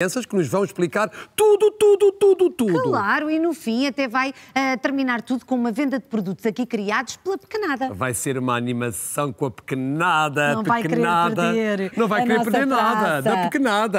crianças que nos vão explicar tudo, tudo, tudo, tudo. Claro, e no fim até vai uh, terminar tudo com uma venda de produtos aqui criados pela pequenada. Vai ser uma animação com a pequenada, Não pequenada. vai querer perder. Não vai querer perder praça. nada, da pequenada.